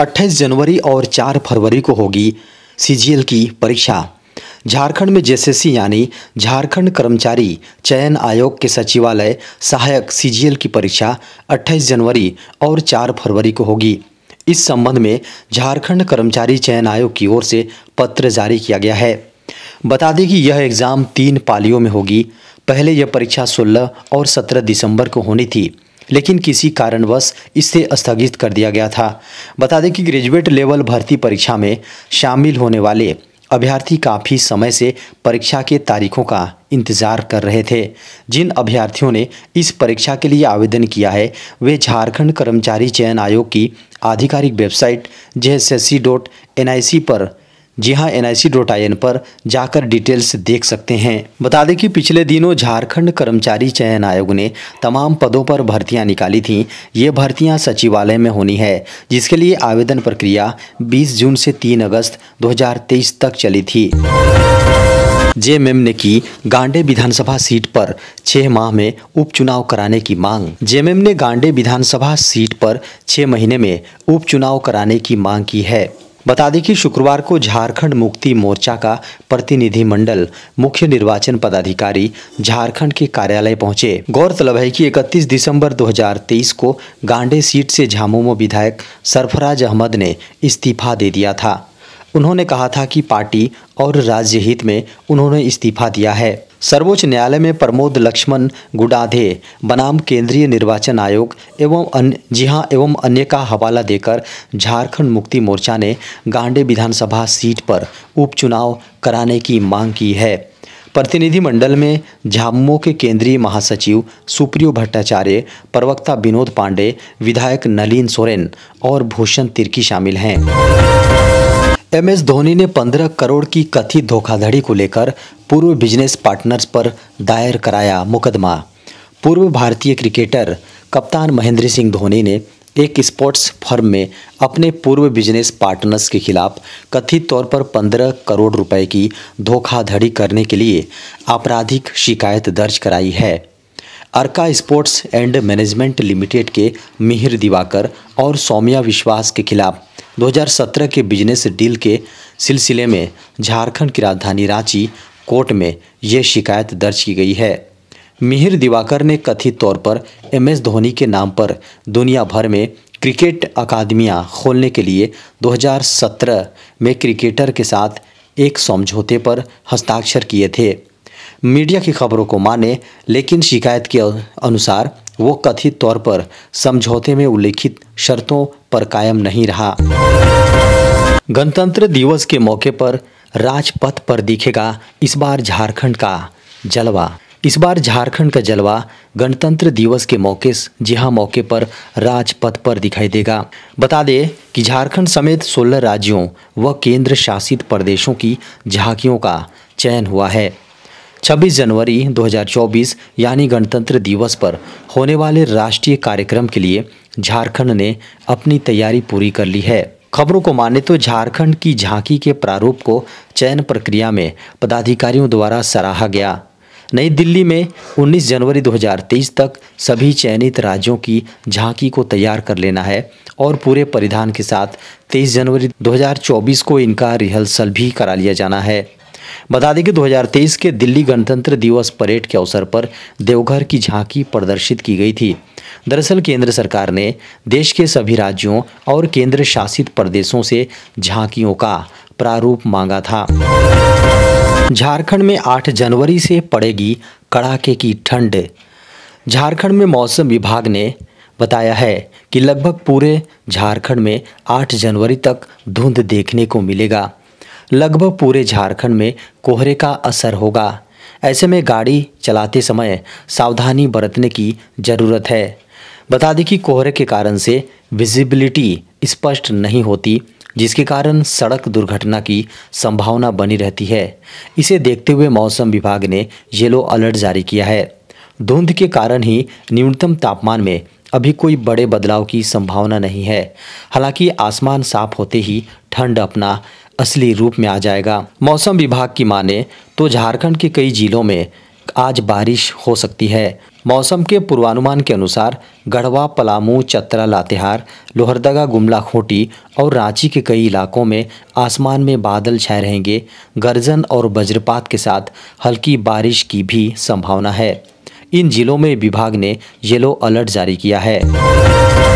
28 जनवरी और 4 फरवरी को होगी सीजीएल की परीक्षा झारखंड में जेएसएससी यानी झारखंड कर्मचारी चयन आयोग के सचिवालय सहायक सीजीएल की परीक्षा 28 जनवरी और 4 फरवरी को होगी इस संबंध में झारखंड कर्मचारी चयन आयोग की ओर से पत्र जारी किया गया है बता दें कि यह एग्ज़ाम तीन पालियों में होगी पहले यह परीक्षा 16 और 17 दिसंबर को होनी थी लेकिन किसी कारणवश इसे स्थगित कर दिया गया था बता दें कि ग्रेजुएट लेवल भर्ती परीक्षा में शामिल होने वाले अभ्यर्थी काफ़ी समय से परीक्षा के तारीखों का इंतजार कर रहे थे जिन अभ्यर्थियों ने इस परीक्षा के लिए आवेदन किया है वे झारखंड कर्मचारी चयन आयोग की आधिकारिक वेबसाइट जे पर जी हाँ एन आई पर जाकर डिटेल्स देख सकते हैं बता दें कि पिछले दिनों झारखंड कर्मचारी चयन आयोग ने तमाम पदों पर भर्तियां निकाली थीं ये भर्तियां सचिवालय में होनी है जिसके लिए आवेदन प्रक्रिया 20 जून से 3 अगस्त 2023 तक चली थी जे एम ने की गांडे विधानसभा सीट पर छह माह में उपचुनाव कराने की मांग जे ने गांडे विधानसभा सीट पर छह महीने में उपचुनाव कराने की मांग की है बता दें कि शुक्रवार को झारखंड मुक्ति मोर्चा का प्रतिनिधिमंडल मुख्य निर्वाचन पदाधिकारी झारखंड के कार्यालय पहुंचे गौरतलब है कि 31 दिसंबर 2023 को गांडे सीट से झामुमो विधायक सरफराज अहमद ने इस्तीफा दे दिया था उन्होंने कहा था कि पार्टी और राज्य हित में उन्होंने इस्तीफा दिया है सर्वोच्च न्यायालय में प्रमोद लक्ष्मण गुडाधे बनाम केंद्रीय निर्वाचन आयोग एवं अन्य जिहां एवं अन्य का हवाला देकर झारखंड मुक्ति मोर्चा ने गांडे विधानसभा सीट पर उपचुनाव कराने की मांग की है प्रतिनिधिमंडल में झामुमो के केंद्रीय महासचिव सुप्रियो भट्टाचार्य प्रवक्ता विनोद पांडे विधायक नलिन सोरेन और भूषण तिर्की शामिल हैं एम एस धोनी ने 15 करोड़ की कथित धोखाधड़ी को लेकर पूर्व बिजनेस पार्टनर्स पर दायर कराया मुकदमा पूर्व भारतीय क्रिकेटर कप्तान महेंद्र सिंह धोनी ने एक स्पोर्ट्स फर्म में अपने पूर्व बिजनेस पार्टनर्स के खिलाफ कथित तौर पर 15 करोड़ रुपए की धोखाधड़ी करने के लिए आपराधिक शिकायत दर्ज कराई है Arka sports and management limited के मिहिर दिवाकर और सौम्या विश्वास के खिलाफ 2017 के बिजनेस डील के सिलसिले में झारखंड की राजधानी रांची कोर्ट में ये शिकायत दर्ज की गई है मिहिर दिवाकर ने कथित तौर पर एमएस धोनी के नाम पर दुनिया भर में क्रिकेट अकादमियां खोलने के लिए 2017 में क्रिकेटर के साथ एक समझौते पर हस्ताक्षर किए थे मीडिया की खबरों को माने लेकिन शिकायत के अनुसार वो कथित तौर पर समझौते में उल्लेखित शर्तों पर कायम नहीं रहा गणतंत्र दिवस के मौके पर राजपथ पर दिखेगा इस बार झारखंड का जलवा इस बार झारखंड का जलवा गणतंत्र दिवस के मौके जी हाँ मौके पर राजपथ पर दिखाई देगा बता दें कि झारखंड समेत 16 राज्यों व केंद्र शासित प्रदेशों की झांकियों का चयन हुआ है 26 जनवरी 2024 यानी गणतंत्र दिवस पर होने वाले राष्ट्रीय कार्यक्रम के लिए झारखंड ने अपनी तैयारी पूरी कर ली है खबरों को माने तो झारखंड की झांकी के प्रारूप को चयन प्रक्रिया में पदाधिकारियों द्वारा सराहा गया नई दिल्ली में 19 जनवरी 2023 तक सभी चयनित राज्यों की झांकी को तैयार कर लेना है और पूरे परिधान के साथ 23 जनवरी 2024 को इनका रिहर्सल भी करा लिया जाना है बता दें कि 2023 के दिल्ली गणतंत्र दिवस परेड के अवसर पर देवघर की झांकी प्रदर्शित की गई थी दरअसल केंद्र सरकार ने देश के सभी राज्यों और केंद्र शासित प्रदेशों से झांकियों का प्रारूप मांगा था झारखंड में 8 जनवरी से पड़ेगी कड़ाके की ठंड झारखंड में मौसम विभाग ने बताया है कि लगभग पूरे झारखंड में 8 जनवरी तक धुंध देखने को मिलेगा लगभग पूरे झारखंड में कोहरे का असर होगा ऐसे में गाड़ी चलाते समय सावधानी बरतने की ज़रूरत है बता दें कि कोहरे के कारण से विजिबिलिटी स्पष्ट नहीं होती जिसके कारण सड़क दुर्घटना की संभावना बनी रहती है इसे देखते हुए मौसम विभाग ने येलो अलर्ट जारी किया है धुंध के कारण ही न्यूनतम तापमान में अभी कोई बड़े बदलाव की संभावना नहीं है हालांकि आसमान साफ होते ही ठंड अपना असली रूप में आ जाएगा मौसम विभाग की माने तो झारखंड के कई जिलों में आज बारिश हो सकती है मौसम के पूर्वानुमान के अनुसार गढ़वा पलामू चतरा लातेहार लोहरदगा गुमला खोटी और रांची के कई इलाकों में आसमान में बादल छाए रहेंगे गर्जन और वज्रपात के साथ हल्की बारिश की भी संभावना है इन जिलों में विभाग ने येलो अलर्ट जारी किया है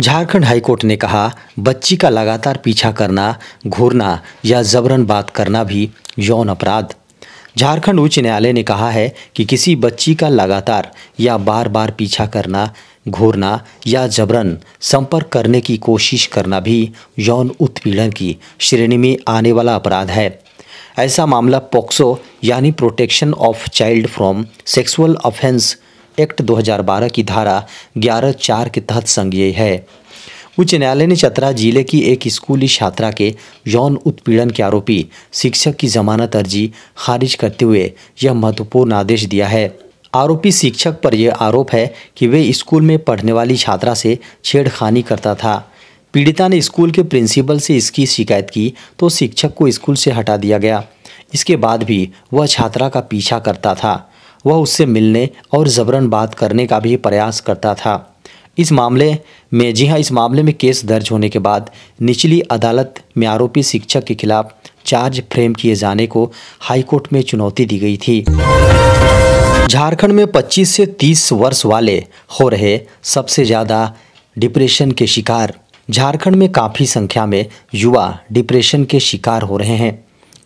झारखंड हाईकोर्ट ने कहा बच्ची का लगातार पीछा करना घूरना या जबरन बात करना भी यौन अपराध झारखंड उच्च न्यायालय ने कहा है कि किसी बच्ची का लगातार या बार बार पीछा करना घूरना या जबरन संपर्क करने की कोशिश करना भी यौन उत्पीड़न की श्रेणी में आने वाला अपराध है ऐसा मामला पॉक्सो यानी protection of child from sexual offence act 2012 की धारा ग्यारह चार के तहत संज्ञेय है उच्च न्यायालय ने चतरा जिले की एक स्कूली छात्रा के यौन उत्पीड़न के आरोपी शिक्षक की जमानत अर्जी खारिज करते हुए यह महत्वपूर्ण आदेश दिया है आरोपी शिक्षक पर यह आरोप है कि वे स्कूल में पढ़ने वाली छात्रा से छेड़खानी करता था पीड़िता ने स्कूल के प्रिंसिपल से इसकी शिकायत की तो शिक्षक को स्कूल से हटा दिया गया इसके बाद भी वह छात्रा का पीछा करता था वह उससे मिलने और ज़बरन बात करने का भी प्रयास करता था इस मामले में जी हाँ इस मामले में केस दर्ज होने के बाद निचली अदालत में आरोपी शिक्षक के खिलाफ चार्ज फ्रेम किए जाने को हाईकोर्ट में चुनौती दी गई थी झारखंड में 25 से 30 वर्ष वाले हो रहे सबसे ज़्यादा डिप्रेशन के शिकार झारखंड में काफ़ी संख्या में युवा डिप्रेशन के शिकार हो रहे हैं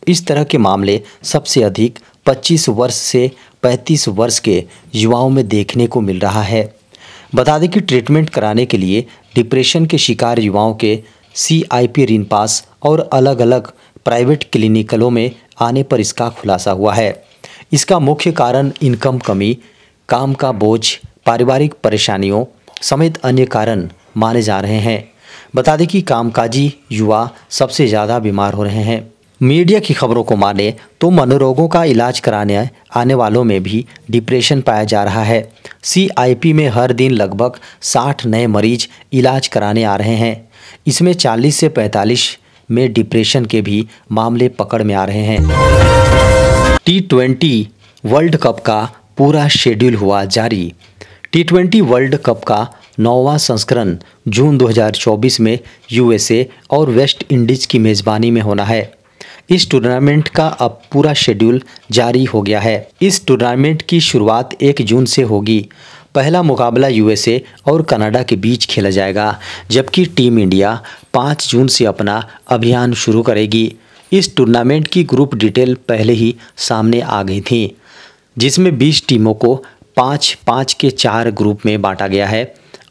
इस तरह के मामले सबसे अधिक 25 वर्ष से 35 वर्ष के युवाओं में देखने को मिल रहा है बता दें कि ट्रीटमेंट कराने के लिए डिप्रेशन के शिकार युवाओं के सी आई पी ऋण पास और अलग अलग प्राइवेट क्लिनिकलों में आने पर इसका खुलासा हुआ है इसका मुख्य कारण इनकम कमी काम का बोझ पारिवारिक परेशानियों समेत अन्य कारण माने जा रहे हैं बता दें कि कामकाजी युवा सबसे ज़्यादा बीमार हो रहे हैं मीडिया की खबरों को माने तो मनोरोगों का इलाज कराने आने वालों में भी डिप्रेशन पाया जा रहा है सीआईपी में हर दिन लगभग 60 नए मरीज इलाज कराने आ रहे हैं इसमें 40 से 45 में डिप्रेशन के भी मामले पकड़ में आ रहे हैं टी ट्वेंटी वर्ल्ड कप का पूरा शेड्यूल हुआ जारी टी ट्वेंटी वर्ल्ड कप का नौवां संस्करण जून 2024 में यूएसए और वेस्ट इंडीज़ की मेज़बानी में होना है इस टूर्नामेंट का अब पूरा शेड्यूल जारी हो गया है इस टूर्नामेंट की शुरुआत एक जून से होगी पहला मुकाबला यूएसए और कनाडा के बीच खेला जाएगा जबकि टीम इंडिया 5 जून से अपना अभियान शुरू करेगी इस टूर्नामेंट की ग्रुप डिटेल पहले ही सामने आ गई थी जिसमें बीस टीमों को पाँच पाँच के चार ग्रुप में बांटा गया है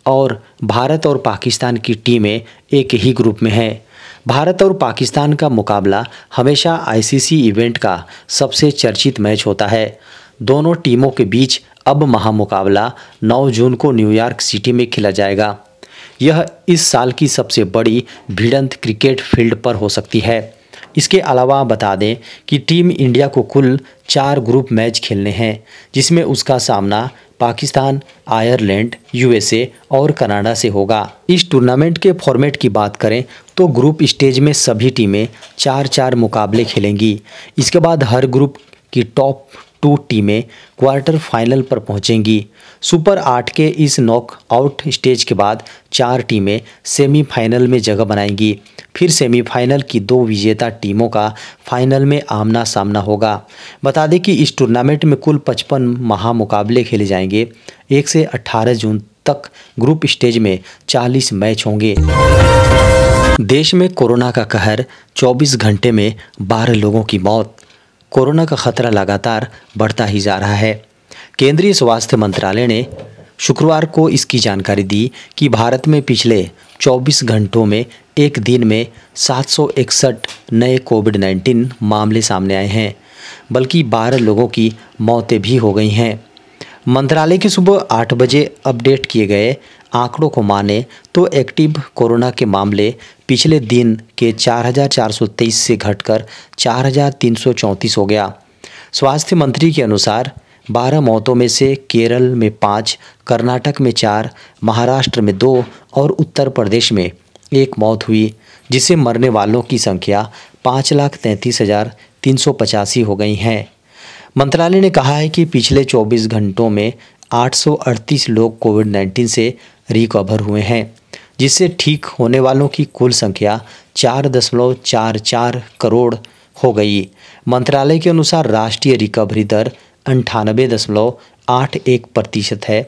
और भारत और पाकिस्तान की टीमें एक ही ग्रुप में हैं भारत और पाकिस्तान का मुकाबला हमेशा आईसीसी इवेंट का सबसे चर्चित मैच होता है दोनों टीमों के बीच अब महामुकाबला 9 जून को न्यूयॉर्क सिटी में खेला जाएगा यह इस साल की सबसे बड़ी भिड़ंत क्रिकेट फील्ड पर हो सकती है इसके अलावा बता दें कि टीम इंडिया को कुल चार ग्रुप मैच खेलने हैं जिसमें उसका सामना पाकिस्तान आयरलैंड यूएसए और कनाडा से होगा इस टूर्नामेंट के फॉर्मेट की बात करें तो ग्रुप स्टेज में सभी टीमें चार चार मुकाबले खेलेंगी इसके बाद हर ग्रुप की टॉप टू टीमें क्वार्टर फाइनल पर पहुंचेंगी सुपर आठ के इस नॉकआउट स्टेज के बाद चार टीमें सेमीफाइनल में जगह बनाएंगी फिर सेमीफाइनल की दो विजेता टीमों का फाइनल में आमना सामना होगा बता दें कि इस टूर्नामेंट में कुल पचपन महामुकाबले खेले जाएंगे एक से अट्ठारह जून तक ग्रुप स्टेज में चालीस मैच होंगे देश में कोरोना का कहर 24 घंटे में बारह लोगों की मौत कोरोना का खतरा लगातार बढ़ता ही जा रहा है केंद्रीय स्वास्थ्य मंत्रालय ने शुक्रवार को इसकी जानकारी दी कि भारत में पिछले 24 घंटों में एक दिन में सात नए कोविड 19 मामले सामने आए हैं बल्कि 12 लोगों की मौतें भी हो गई हैं मंत्रालय के सुबह आठ बजे अपडेट किए गए आंकड़ों को माने तो एक्टिव कोरोना के मामले पिछले दिन के 4,423 से घटकर 4,334 हो गया स्वास्थ्य मंत्री के अनुसार बारह मौतों में से केरल में पाँच कर्नाटक में चार महाराष्ट्र में दो और उत्तर प्रदेश में एक मौत हुई जिसे मरने वालों की संख्या पाँच लाख तैंतीस हज़ार तीन सौ पचासी हो गई हैं मंत्रालय ने कहा है कि पिछले 24 घंटों में 838 लोग कोविड 19 से रिकवर हुए हैं जिससे ठीक होने वालों की कुल संख्या चार दशमलव चार चार करोड़ हो गई मंत्रालय के अनुसार राष्ट्रीय रिकवरी दर अंठानबे दशमलव आठ एक प्रतिशत है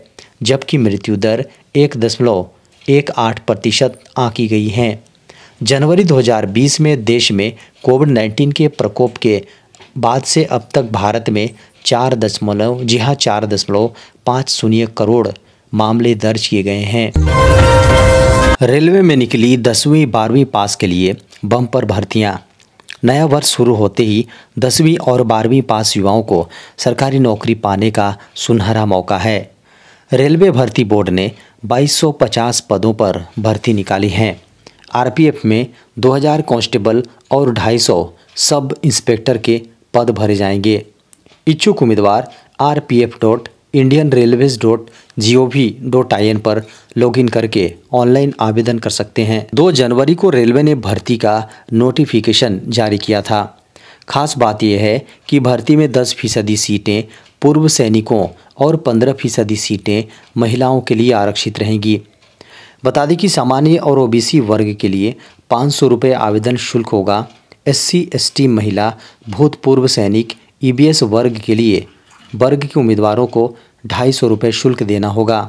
जबकि मृत्यु दर एक दशमलव एक आठ प्रतिशत आंकी गई हैं जनवरी 2020 में देश में कोविड 19 के प्रकोप के बाद से अब तक भारत में चार दशमलव जी हाँ चार दशमलव पाँच शून्य करोड़ मामले दर्ज किए गए हैं रेलवे में निकली दसवीं बारहवीं पास के लिए बम्पर भर्तियां नया वर्ष शुरू होते ही दसवीं और बारहवीं पास युवाओं को सरकारी नौकरी पाने का सुनहरा मौका है रेलवे भर्ती बोर्ड ने 2250 पदों पर भर्ती निकाली हैं आरपीएफ में 2000 कांस्टेबल और 250 सब इंस्पेक्टर के पद भरे जाएंगे इच्छुक उम्मीदवार R P F dot Indian railways dot G O dot I N पर लॉगिन करके ऑनलाइन आवेदन कर सकते हैं दो जनवरी को रेलवे ने भर्ती का नोटिफिकेशन जारी किया था खास बात यह है कि भर्ती में 10 फीसदी सीटें पूर्व सैनिकों और 15 फीसदी सीटें महिलाओं के लिए आरक्षित रहेंगी बता दें कि सामान्य और ओबीसी वर्ग के लिए पाँच सौ रुपये आवेदन शुल्क होगा एससी एसटी महिला भूतपूर्व सैनिक ईबीएस वर्ग के लिए वर्ग के उम्मीदवारों को ढाई सौ रुपये शुल्क देना होगा